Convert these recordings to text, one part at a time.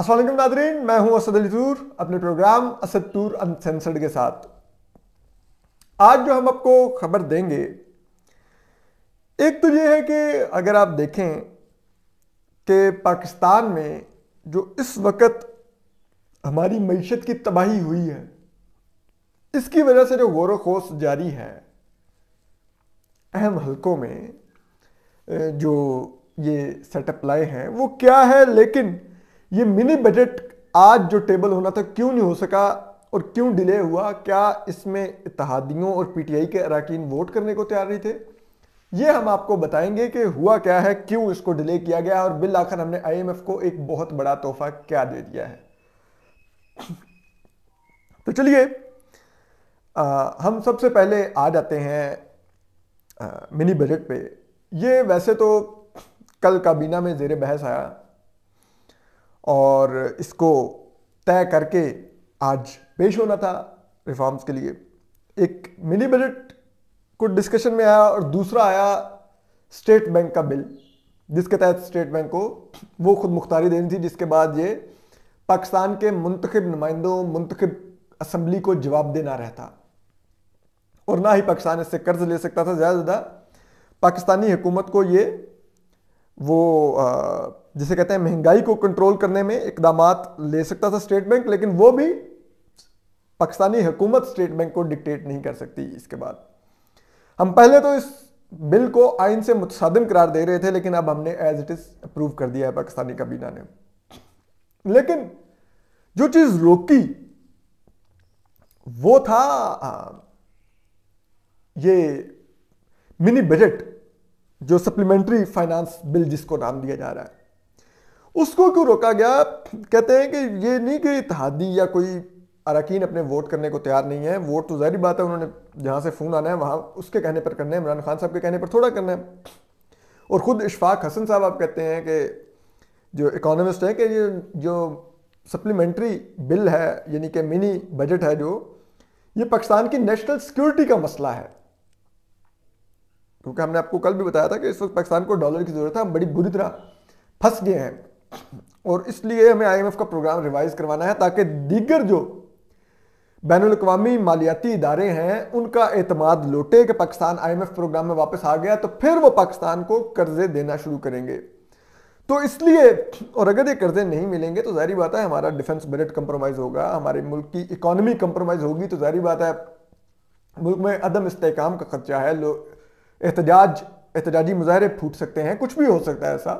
Aslam Nadreen मैं हूं असद अली तूर अपने प्रोग्राम असद तूर अनसेंसर्ड के साथ आज जो हम आपको खबर देंगे एक तो ये है कि अगर आप देखें कि पाकिस्तान में जो इस वक्त हमारी मीशत की तबाही हुई है इसकी वजह से जो गौर वोश जारी है अहम हलकों में जो ये सेटअप लाए हैं वो क्या है लेकिन ये मिनी बजट आज जो टेबल होना था क्यों नहीं हो सका और क्यों डिले हुआ क्या इसमें इतिहादियों और पीटीआई के अरकान वोट करने को तैयार नहीं थे ये हम आपको बताएंगे कि हुआ क्या है क्यों इसको डिले किया गया और बिल आखिर हमने आईएमएफ को एक बहुत बड़ा तोहफा क्या दे दिया है तो चलिए हम सबसे पहले आ जाते हैं आ, मिनी बजट पे ये वैसे तो कल काबीना में जेर बहस आया और इसको तय करके आज पेश होना था रिफॉर्म्स के लिए एक मिनी बजट को डिस्कशन में आया और दूसरा आया स्टेट बैंक का बिल जिसके तहत स्टेट बैंक को वो खुद मुख्तारी देनी थी जिसके बाद ये पाकिस्तान के मुंतखब नुमाइंदों मुंतखब असम्बली को जवाब देना रहता और ना ही पाकिस्तान इससे कर्ज ले सकता था ज़्यादा ज़्यादा पाकिस्तानी हुकूमत को ये वो जिसे कहते हैं महंगाई को कंट्रोल करने में इकदाम ले सकता था स्टेट बैंक लेकिन वो भी पाकिस्तानी हुकूमत स्टेट बैंक को डिक्टेट नहीं कर सकती इसके बाद हम पहले तो इस बिल को आइन से मुतसादम करार दे रहे थे लेकिन अब हमने एज इट इज़ अप्रूव कर दिया है पाकिस्तानी काबीना ने लेकिन जो चीज़ रोकी वो था ये मिनी बजट जो सप्लीमेंट्री फाइनेंस बिल जिसको नाम दिया जा रहा है उसको क्यों रोका गया कहते हैं कि ये नहीं कि इतिहादी या कोई अरकान अपने वोट करने को तैयार नहीं है वोट तो जहरी बात है उन्होंने जहाँ से फ़ोन आना है वहाँ उसके कहने पर करना है इमरान खान साहब के कहने पर थोड़ा करना है और ख़ुद इशफाक हसन साहब आप कहते हैं कि जो इकोनॉमिस्ट हैं कि ये जो सप्लीमेंट्री बिल है यानी कि मिनी बजट है जो ये पाकिस्तान की नेशनल सिक्योरिटी का मसला है क्योंकि हमने आपको कल भी बताया था कि इस वक्त पाकिस्तान को डॉलर की ज़रूरत है हम बड़ी बुरी तरह फंस गए हैं और इसलिए हमें आई का प्रोग्राम रिवाइज करवाना है ताकि दीगर जो बैन अवी मालियाती इदारे हैं उनका अतमाद लौटे कि पाकिस्तान आईएमएफ प्रोग्राम में वापस आ गया तो फिर वो पाकिस्तान को कर्जे देना शुरू करेंगे तो इसलिए और अगर ये कर्जे नहीं मिलेंगे तो जारी बात है हमारा डिफेंस बजट कंप्रोमाइज़ होगा हमारे मुल्क की इकोनमी कंप्रोमाइज़ होगी तो जारी बात है मुल्क में अदम इस्तेकाम का खर्चा है एहतजाज एहतजाजी मुजाहरे फूट सकते हैं कुछ भी हो सकता है ऐसा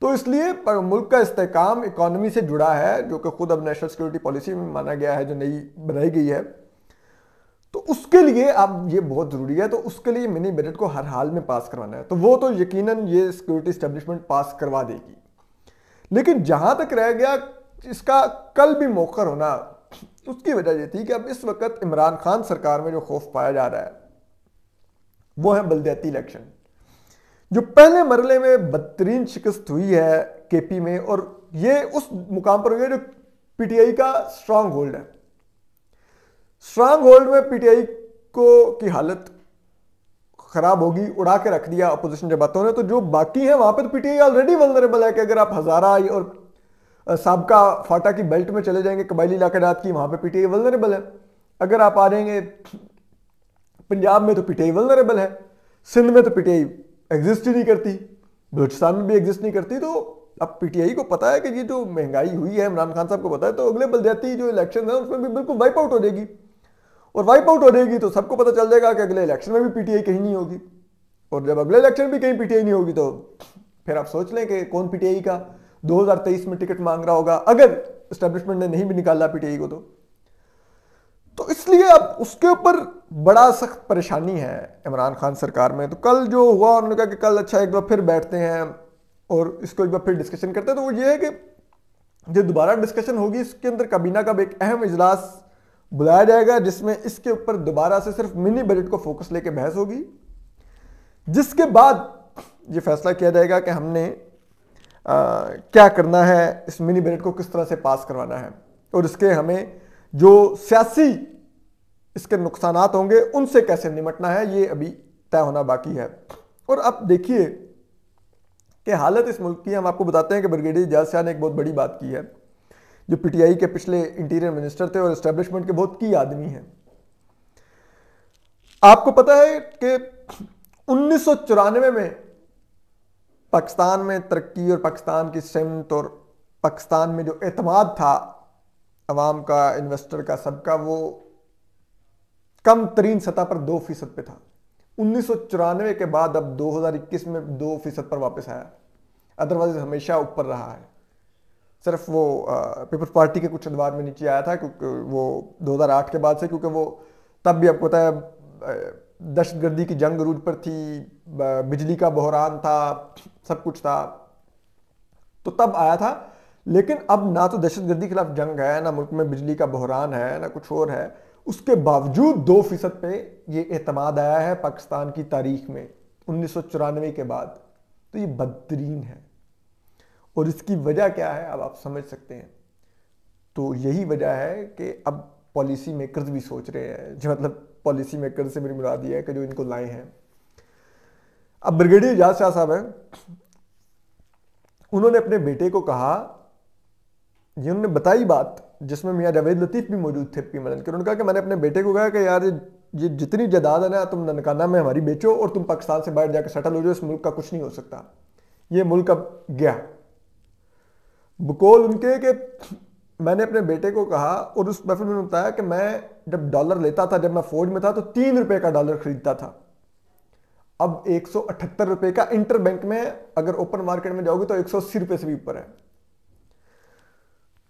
तो इसलिए मुल्क का इसकाम इकानमी से जुड़ा है जो कि खुद अब नेशनल सिक्योरिटी पॉलिसी में माना गया है जो नई बनाई गई है तो उसके लिए अब ये बहुत ज़रूरी है तो उसके लिए मिनी बजट को हर हाल में पास करवाना है तो वो तो यकीनन ये सिक्योरिटी स्टेब्लिशमेंट पास करवा देगी लेकिन जहाँ तक रह गया इसका कल भी मौखर होना उसकी वजह ये थी कि अब इस वक्त इमरान खान सरकार में जो खौफ पाया जा रहा है वो है बलदयाती इलेक्शन जो पहले मरले में बदतरीन शिकस्त हुई है केपी में और ये उस मुकाम पर हुई है जो पीटीआई का स्ट्रांग होल्ड है स्ट्रांग होल्ड में पीटीआई को की हालत खराब होगी उड़ा के रख दिया अपोजिशन जमातों ने तो जो बाकी है वहां पर तो पीटीआई ऑलरेडी वलनरेबल है कि अगर आप हजारा और सबका फाटा की बेल्ट में चले जाएंगे कबायली रात की वहां पर पीटीआई वलनरेबल है अगर आप आ जाएंगे पंजाब में तो पीटीआई वलनरेबल है सिंध में तो पीटीआई एग्जिस्ट ही नहीं करती बलूचिस्तान में भी एग्जिस्ट नहीं करती तो अब पीटीआई को पता है कि ये जो महंगाई हुई है इमरान खान साहब को पता है तो अगले बलदयाती जो इलेक्शन है उसमें भी बिल्कुल वाइप आउट हो जाएगी और वाइप आउट हो जाएगी तो सबको पता चल जाएगा कि अगले इलेक्शन में भी पीटीआई कहीं नहीं होगी और जब अगले इलेक्शन भी कहीं पीटीआई नहीं होगी तो फिर आप सोच लें कि कौन पीटीआई का 2023 में टिकट मांग रहा होगा अगर स्टेब्लिशमेंट ने नहीं भी निकाला पीटीआई को तो तो इसलिए अब उसके ऊपर बड़ा सख्त परेशानी है इमरान खान सरकार में तो कल जो हुआ उन्होंने कहा कि कल अच्छा एक बार फिर बैठते हैं और इसको एक बार फिर डिस्कशन करते हैं तो वो ये है कि जो दोबारा डिस्कशन होगी इसके अंदर काबीना का एक अहम इजलास बुलाया जाएगा जिसमें इसके ऊपर दोबारा से सिर्फ मिनी बजट को फोकस लेके बहस होगी जिसके बाद ये फैसला किया जाएगा कि हमने आ, क्या करना है इस मिनी बजट को किस तरह से पास करवाना है और इसके हमें जो सियासी इसके नुकसान होंगे उनसे कैसे निमटना है ये अभी तय होना बाकी है और अब देखिए कि हालत इस मुल्क की हम आपको बताते हैं कि ब्रिगेडियर एजाज शाह ने एक बहुत बड़ी बात की है जो पीटीआई के पिछले इंटीरियर मिनिस्टर थे और इस्टेब्लिशमेंट के बहुत की आदमी हैं आपको पता है कि उन्नीस में पाकिस्तान में तरक्की और पाकिस्तान की सिमत और पाकिस्तान में जो एतमाद था आवाम का इन्वेस्टर का सबका वो कम तरीन सतह पर दो फीसद पे था उन्नीस के बाद अब 2021 में दो फीसद पर वापस आया अदरवाइज हमेशा ऊपर रहा है सिर्फ वो पीपल्स पार्टी के कुछ अदवार में नीचे आया था क्योंकि वो 2008 के बाद से क्योंकि वो तब भी आपको पता है दहशतगर्दी की जंग रूज पर थी बिजली का बहरान था सब कुछ था तो तब आया था लेकिन अब ना तो दहशतगर्दी के खिलाफ जंग है ना मुल्क में बिजली का बहरान है ना कुछ और है उसके बावजूद दो फीसद पे ये एतमाद आया है पाकिस्तान की तारीख में उन्नीस के बाद तो ये बदतरीन है और इसकी वजह क्या है अब आप समझ सकते हैं तो यही वजह है कि अब पॉलिसी मेकर्स भी सोच रहे हैं जो मतलब पॉलिसी मेकर से मेरी मुराद ये है कि जो इनको लाए हैं अब ब्रिगेडियर एजाज शाह साहब हैं उन्होंने अपने बेटे को कहा जिन्होंने बताई बात जिसमें मियाँ जावेद लतीफ़ भी मौजूद थे पी मदन के उन्होंने कहा कि मैंने अपने बेटे को कहा कि यार ये जितनी जदाद है ना तुम ननकाना में हमारी बेचो और तुम पाकिस्तान से बाहर जाकर सेटल हो जाओ इस मुल्क का कुछ नहीं हो सकता ये मुल्क अब गया बकोल उनके कि मैंने अपने बेटे को कहा और उस महफिल में बताया कि मैं जब डॉलर लेता था जब मैं फौज में था तो तीन रुपए का डॉलर खरीदता था अब एक रुपए का इंटर बैंक में अगर ओपन मार्केट में जाओगे तो एक सौ रुपए से भी ऊपर है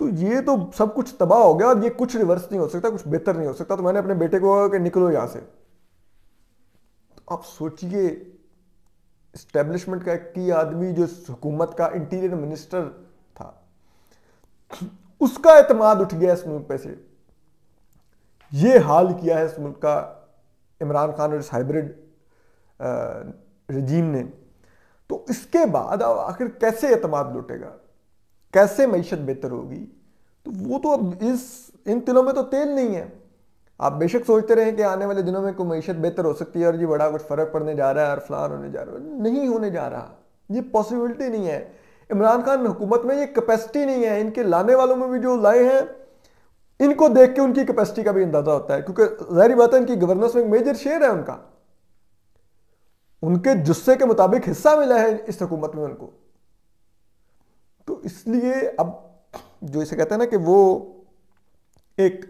तो ये तो सब कुछ तबाह हो गया और ये कुछ रिवर्स नहीं हो सकता कुछ बेहतर नहीं हो सकता तो मैंने अपने बेटे को कहा कि निकलो यहां से तो आप सोचिए स्टेब्लिशमेंट का की आदमी जो हुकूमत का इंटीरियर मिनिस्टर था उसका एतमाद उठ गया इस मुल्क पे से ये हाल किया है इस मुल्क का इमरान खान और इस हाइब्रिड रजीम ने तो इसके बाद अब आखिर कैसे एतमाद लुटेगा कैसे मीशत बेहतर होगी तो वो तो अब इस इन तिलों में तो तेल नहीं है आप बेशक सोचते रहे कि आने वाले दिनों में कोई मीशत बेहतर हो सकती है और ये बड़ा कुछ फ़र्क पड़ने जा रहा है और फलान होने जा रहा है नहीं होने जा रहा ये पॉसिबिलिटी नहीं है इमरान खान हुकूमत में ये कैपेसिटी नहीं है इनके लाने वालों में भी जो लाए हैं इनको देख के उनकी कैपेसिटी का भी अंदाज़ा होता है क्योंकि जहरी बात है इनकी गवर्नेंस में मेजर शेयर है उनका उनके जुस्से के मुताबिक हिस्सा मिला है इस हुकूमत में उनको इसलिए अब जो इसे कहते हैं ना कि वो एक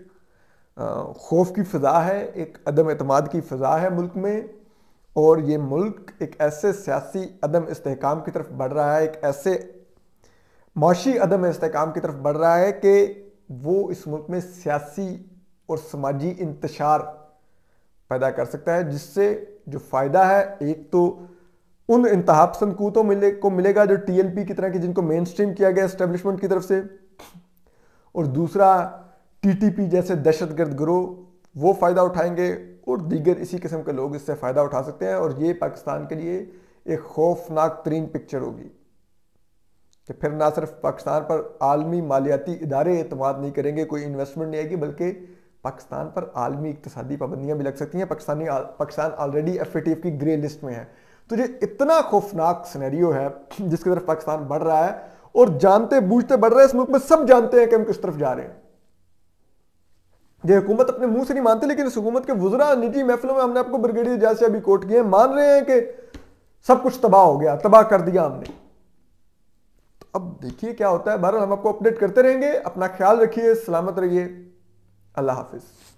खौफ की फ़ा है एक अदम अतमाद की फ़ा है मुल्क में और ये मुल्क एक ऐसे सियासी अदम इसकाम की तरफ बढ़ रहा है एक ऐसे माशी अदम इसकाम की तरफ बढ़ रहा है कि वो इस मुल्क में सियासी और समाजी इंतशार पैदा कर सकता है जिससे जो फ़ायदा है एक तो उन इंतहा पसंद मिले को मिलेगा जो टीएलपी की तरह की जिनको मेन स्ट्रीम किया गया एस्टेब्लिशमेंट की तरफ से और दूसरा टीटीपी जैसे दहशतगर्द गिरोह वो फ़ायदा उठाएंगे और दीगर इसी किस्म के लोग इससे फ़ायदा उठा सकते हैं और ये पाकिस्तान के लिए एक खौफनाक तरीन पिक्चर होगी कि फिर ना सिर्फ पाकिस्तान पर आलमी मालियाती इदारे अतमाद नहीं करेंगे कोई इन्वेस्टमेंट नहीं आएगी बल्कि पाकिस्तान पर आलमी इकतदी पाबंदियाँ भी लग सकती हैं पाकिस्तानी पाकिस्तान ऑलरेडी एफ की ग्रे लिस्ट में है तो ये इतना खौफनाक सिनेरियो है जिसकी तरफ पाकिस्तान बढ़ रहा है और जानते बूझते बढ़ रहे हैं इस मुल्क में सब जानते हैं कि हम किस तरफ जा रहे हैं ये हुकूमत अपने मुंह से नहीं मानती लेकिन इस हुकूमत के वजरा निजी महफिलों में हमने आपको ब्रिगेडियर जैसे अभी कोट किए मान रहे हैं कि सब कुछ तबाह हो गया तबाह कर दिया हमने तो अब देखिए क्या होता है बहरहाल हम आपको अपडेट करते रहेंगे अपना ख्याल रखिए सलामत रहिए अल्लाह हाफिज़